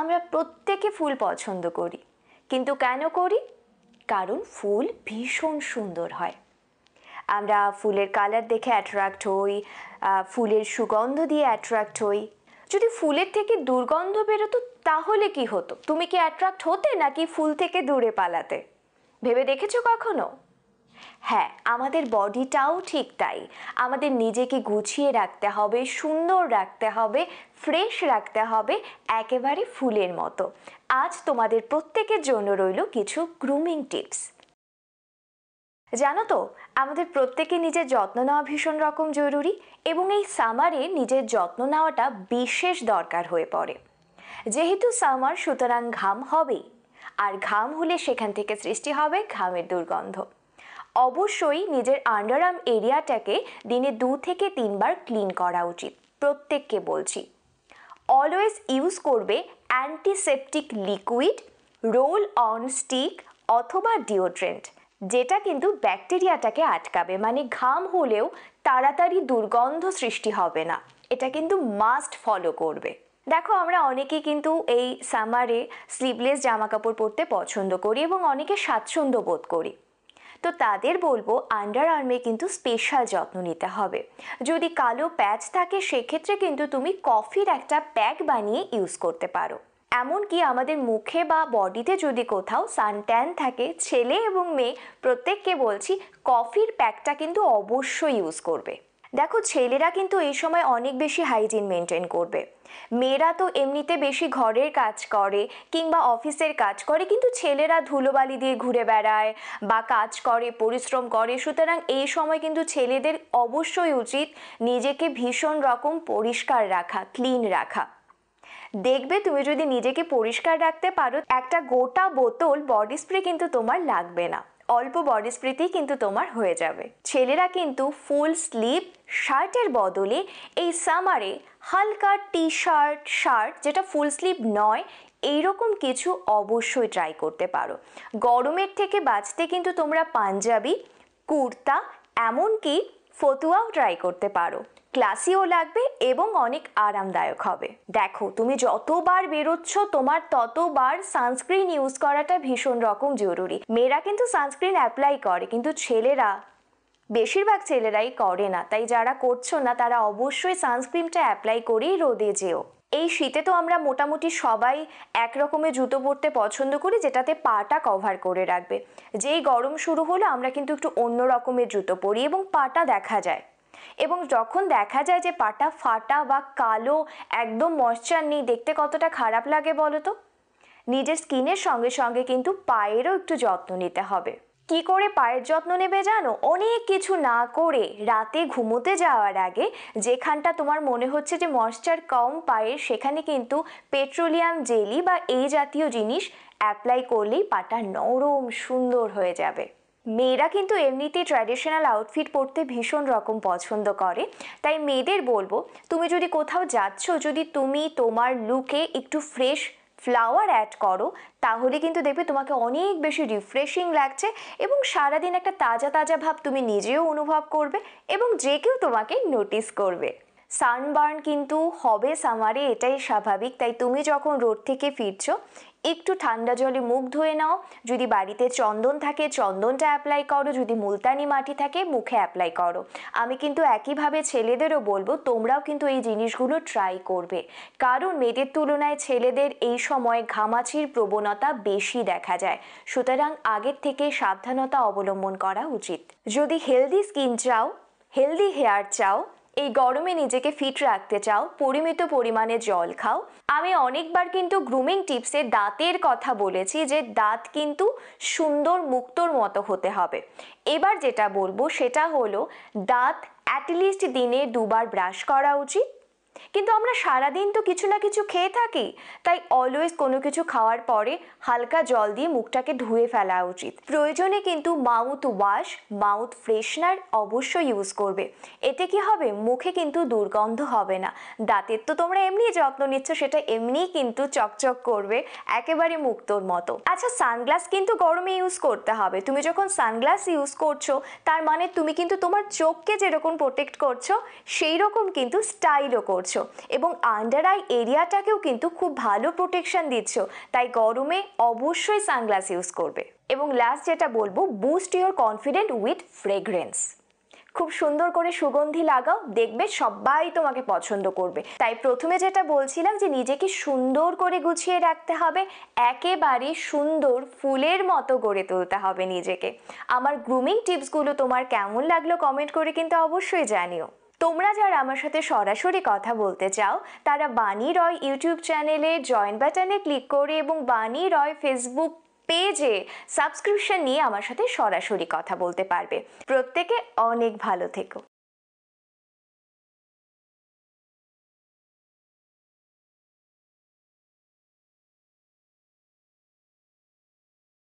আমরা প্রত্যেকে ফুল পছন্দ করি কিন্তু কেন করি কারণ ফুল ভীষণ সুন্দর হয় আমরা ফুলের কালার দেখে অ্যাট্রাক্ট হই ফুলের সুগন্ধ দিয়ে অ্যাট্রাক্ট হই যদি ফুলের থেকে দুর্গন্ধ বেরোতো তাহলে কি হতো তুমি কি অ্যাট্রাক্ট হতে নাকি ফুল থেকে দূরে পালাতে ভেবে দেখেছো কখনো হ্যাঁ আমাদের বডিটাও ঠিক তাই আমাদের নিজেকে গুছিয়ে রাখতে হবে সুন্দর রাখতে হবে ফ্রেশ রাখতে হবে একেবারে ফুলের মতো আজ তোমাদের প্রত্যেকের জন্য রইল কিছু গ্রুমিং টিপস জানো তো আমাদের প্রত্যেকে নিজের যত্ন নেওয়া ভীষণ রকম জরুরি এবং এই সামারে নিজের যত্ন নেওয়াটা বিশেষ দরকার হয়ে পড়ে যেহেতু সামার সুতরাং ঘাম হবেই আর ঘাম হলে সেখান থেকে সৃষ্টি হবে ঘামের দুর্গন্ধ অবশ্যই নিজের আন্ডারআর্ম এরিয়াটাকে দিনে দু থেকে তিনবার ক্লিন করা উচিত প্রত্যেককে বলছি অলওয়েজ ইউজ করবে antiseptic liquid roll on stick অথবা ডিওড্রেন্ট যেটা কিন্তু ব্যাকটেরিয়াটাকে আটকাবে মানে ঘাম হলেও তাড়াতাড়ি দুর্গন্ধ সৃষ্টি হবে না এটা কিন্তু মাস্ট ফলো করবে দেখো আমরা অনেকে কিন্তু এই সামারে স্লিভলেস জামা কাপড় পরতে পছন্দ করি এবং অনেকে স্বাচ্ছন্দ্য বোধ করি তো তাদের বলবো আন্ডার আর্মে কিন্তু স্পেশাল যত্ন নিতে হবে যদি কালো প্যাচ থাকে সেক্ষেত্রে কিন্তু তুমি কফির একটা প্যাক বানিয়ে ইউজ করতে পারো এমনকি আমাদের মুখে বা বডিতে যদি কোথাও সানট্যান থাকে ছেলে এবং মেয়ে প্রত্যেককে বলছি কফির প্যাকটা কিন্তু অবশ্যই ইউজ করবে দেখো ছেলেরা কিন্তু এই সময় অনেক বেশি হাইজিন মেনটেন করবে মেয়েরা তো এমনিতে বেশি ঘরের কাজ করে কিংবা অফিসের কাজ করে কিন্তু ছেলেরা ধুলোবালি দিয়ে ঘুরে বেড়ায় বা কাজ করে পরিশ্রম করে সুতরাং এই সময় কিন্তু ছেলেদের অবশ্যই উচিত নিজেকে ভীষণ রকম পরিষ্কার রাখা ক্লিন রাখা দেখবে তুমি যদি নিজেকে পরিষ্কার রাখতে পারো একটা গোটা বোতল বডি স্প্রে কিন্তু তোমার লাগবে না অল্প বডি স্মৃতি কিন্তু তোমার হয়ে যাবে ছেলেরা কিন্তু ফুল স্লিভ শার্টের বদলে এই সামারে হালকা টি শার্ট শার্ট যেটা ফুল স্লিভ নয় এইরকম কিছু অবশ্যই ট্রাই করতে পারো গরমের থেকে বাঁচতে কিন্তু তোমরা পাঞ্জাবি কুর্তা এমনকি ফতুয়াও ট্রাই করতে পারো ক্লাসিও লাগবে এবং অনেক আরামদায়ক হবে দেখো তুমি যতবার বেরোচ্ছ তোমার ততবার সানস্ক্রিন ইউজ করাটা ভীষণ রকম জরুরি মেয়েরা কিন্তু সানস্ক্রিন অ্যাপ্লাই করে কিন্তু ছেলেরা বেশিরভাগ ছেলেরাই করে না তাই যারা করছো না তারা অবশ্যই সানস্ক্রিনটা অ্যাপ্লাই করেই রোদে যেও এই শীতে তো আমরা মোটামুটি সবাই এক রকমের জুতো পরতে পছন্দ করি যেটাতে পাটা কভার করে রাখবে যেই গরম শুরু হলো আমরা কিন্তু একটু অন্য রকমের জুতো পরি এবং পাটা দেখা যায় এবং যখন দেখা যায় যে পাটা ফাটা বা কালো একদম ময়শ্চার নেই দেখতে কতটা খারাপ লাগে বলো তো নিজের স্কিনের সঙ্গে সঙ্গে কিন্তু পায়েরও একটু যত্ন নিতে হবে কি করে পায়ের যত্ন নেবে জানো অনেক কিছু না করে রাতে ঘুমোতে যাওয়ার আগে যেখানটা তোমার মনে হচ্ছে যে ময়শ্চার কম পায়ের সেখানে কিন্তু পেট্রোলিয়াম জেলি বা এই জাতীয় জিনিস অ্যাপ্লাই করলেই পাটা নরম সুন্দর হয়ে যাবে মেয়েরা কিন্তু এমনিতেই ট্র্যাডিশনাল আউটফিট পরতে ভীষণ রকম পছন্দ করে তাই মেয়েদের বলবো তুমি যদি কোথাও যাচ্ছ যদি তুমি তোমার লুকে একটু ফ্রেশ ফ্লাওয়ার অ্যাড করো তাহলে কিন্তু দেখবে তোমাকে অনেক বেশি রিফ্রেশিং লাগছে এবং সারাদিন একটা তাজা তাজা ভাব তুমি নিজেও অনুভব করবে এবং যে কেউ তোমাকে নোটিস করবে সানবার্ন কিন্তু হবে সামারে এটাই স্বাভাবিক তাই তুমি যখন রোড থেকে ফিরছো একটু ঠান্ডা জলে মুখ ধুয়ে নাও যদি বাড়িতে চন্দন থাকে চন্দনটা অ্যাপ্লাই করো যদি মুলতানি মাটি থাকে মুখে অ্যাপ্লাই করো আমি কিন্তু একইভাবে ছেলেদেরও বলবো তোমরাও কিন্তু এই জিনিসগুলো ট্রাই করবে কারণ মেয়েদের তুলনায় ছেলেদের এই সময় ঘামাছির প্রবণতা বেশি দেখা যায় সুতরাং আগের থেকে সাবধানতা অবলম্বন করা উচিত যদি হেলদি স্কিন চাও হেলদি হেয়ার চাও এই গরমে নিজেকে ফিট রাখতে চাও পরিমিত পরিমাণে জল খাও আমি অনেকবার কিন্তু গ্রুমিং টিপসে দাঁতের কথা বলেছি যে দাঁত কিন্তু সুন্দর মুক্তর মতো হতে হবে এবার যেটা বলবো সেটা হলো দাঁত অ্যাটলিস্ট দিনে দুবার ব্রাশ করা উচিত কিন্তু আমরা সারাদিন তো কিছু না কিছু খেয়ে থাকি তাই অলওয়েজ কোনো কিছু খাওয়ার পরে হালকা জল দিয়ে মুখটাকে ধুয়ে ফেলা উচিত প্রয়োজনে কিন্তু মাউথ ওয়াশ মাউথ ফ্রেশনার অবশ্যই ইউজ করবে এতে কি হবে মুখে কিন্তু দুর্গন্ধ হবে না দাঁতের তো তোমরা এমনি যত্ন নিচ্ছ সেটা এমনিই কিন্তু চকচক করবে একেবারে মুক্তর মতো আচ্ছা সানগ্লাস কিন্তু গরমে ইউজ করতে হবে তুমি যখন সানগ্লাস ইউজ করছো তার মানে তুমি কিন্তু তোমার চোখকে যেরকম প্রোটেক্ট করছো সেই রকম কিন্তু স্টাইলও করছো করছো এবং আন্ডার আই এরিয়াটাকেও কিন্তু খুব ভালো প্রোটেকশন দিচ্ছ তাই গরমে অবশ্যই সানগ্লাস ইউজ করবে এবং লাস্ট যেটা বলবো boost your confident with fragrance খুব সুন্দর করে সুগন্ধি লাগাও দেখবে সবাই তোমাকে পছন্দ করবে তাই প্রথমে যেটা বলছিলাম যে নিজেকে সুন্দর করে গুছিয়ে রাখতে হবে একেবারে সুন্দর ফুলের মতো গড়ে তুলতে হবে নিজেকে আমার গ্রুমিং টিপসগুলো তোমার কেমন লাগলো কমেন্ট করে কিন্তু অবশ্যই জানিও তোমরা যারা আমার সাথে সরাসরি কথা বলতে চাও তারা বানি রয় ইউটিউব চ্যানেলে জয়েন বাটনে ক্লিক করে এবং বানি রয় ফেসবুক পেজে সাবস্ক্রিপশন নিয়ে আমার সাথে সরাসরি কথা বলতে পারবে প্রত্যেকে অনেক ভালো থেকো